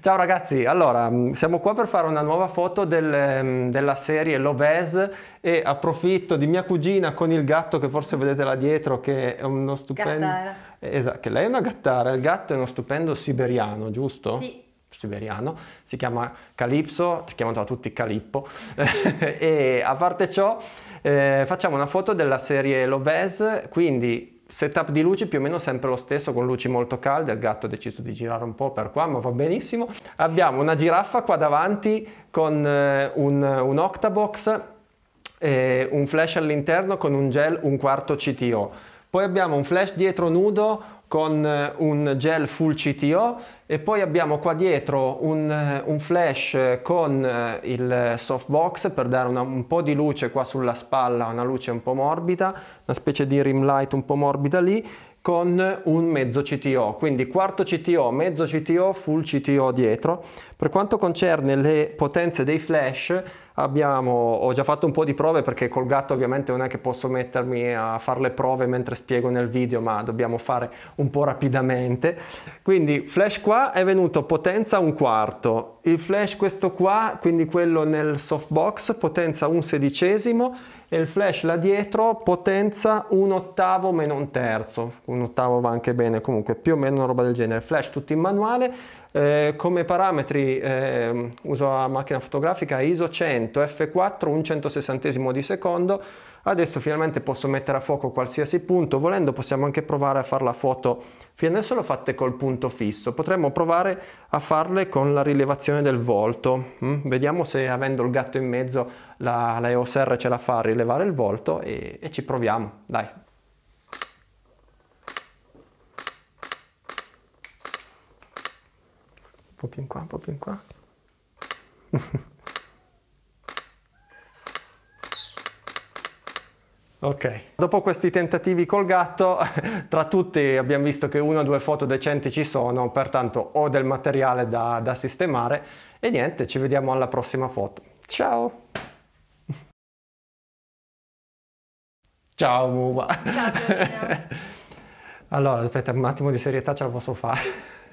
Ciao ragazzi, allora mm, siamo qua per fare una nuova foto del, mm, della serie Loves e approfitto di mia cugina con il gatto che forse vedete là dietro che è uno stupendo... Gattara. Esatto, che lei è una gattara, il gatto è uno stupendo siberiano, giusto? Sì. Siberiano, si chiama Calipso, ci chiamano tutti Calippo e a parte ciò eh, facciamo una foto della serie Loves, quindi setup di luci più o meno sempre lo stesso con luci molto calde il gatto ha deciso di girare un po' per qua ma va benissimo abbiamo una giraffa qua davanti con eh, un, un octabox eh, un flash all'interno con un gel un quarto CTO poi abbiamo un flash dietro nudo con eh, un gel full CTO e poi abbiamo qua dietro un, eh, un flash con eh, il softbox per dare una, un po' di luce qua sulla spalla, una luce un po' morbida, una specie di rim light un po' morbida lì con un mezzo CTO, quindi quarto CTO, mezzo CTO, full CTO dietro. Per quanto concerne le potenze dei flash Abbiamo, ho già fatto un po' di prove perché col gatto ovviamente non è che posso mettermi a fare le prove mentre spiego nel video, ma dobbiamo fare un po' rapidamente. Quindi flash qua è venuto potenza un quarto, il flash questo qua, quindi quello nel softbox, potenza un sedicesimo e il flash là dietro potenza un ottavo meno un terzo, un ottavo va anche bene comunque, più o meno una roba del genere, flash tutto in manuale, eh, come parametri eh, uso la macchina fotografica ISO 100 f4 un centosessantesimo di secondo. Adesso finalmente posso mettere a fuoco qualsiasi punto, volendo possiamo anche provare a fare la foto, fino adesso l'ho fatta col punto fisso, potremmo provare a farle con la rilevazione del volto, mm? vediamo se avendo il gatto in mezzo la, la EOS R ce la fa a rilevare il volto e, e ci proviamo, dai. po' più in qua, un po' più in qua. Ok. Dopo questi tentativi col gatto, tra tutti abbiamo visto che una o due foto decenti ci sono, pertanto ho del materiale da, da sistemare e niente, ci vediamo alla prossima foto. Ciao! Ciao Muba! Ciao, allora, aspetta un attimo di serietà, ce la posso fare.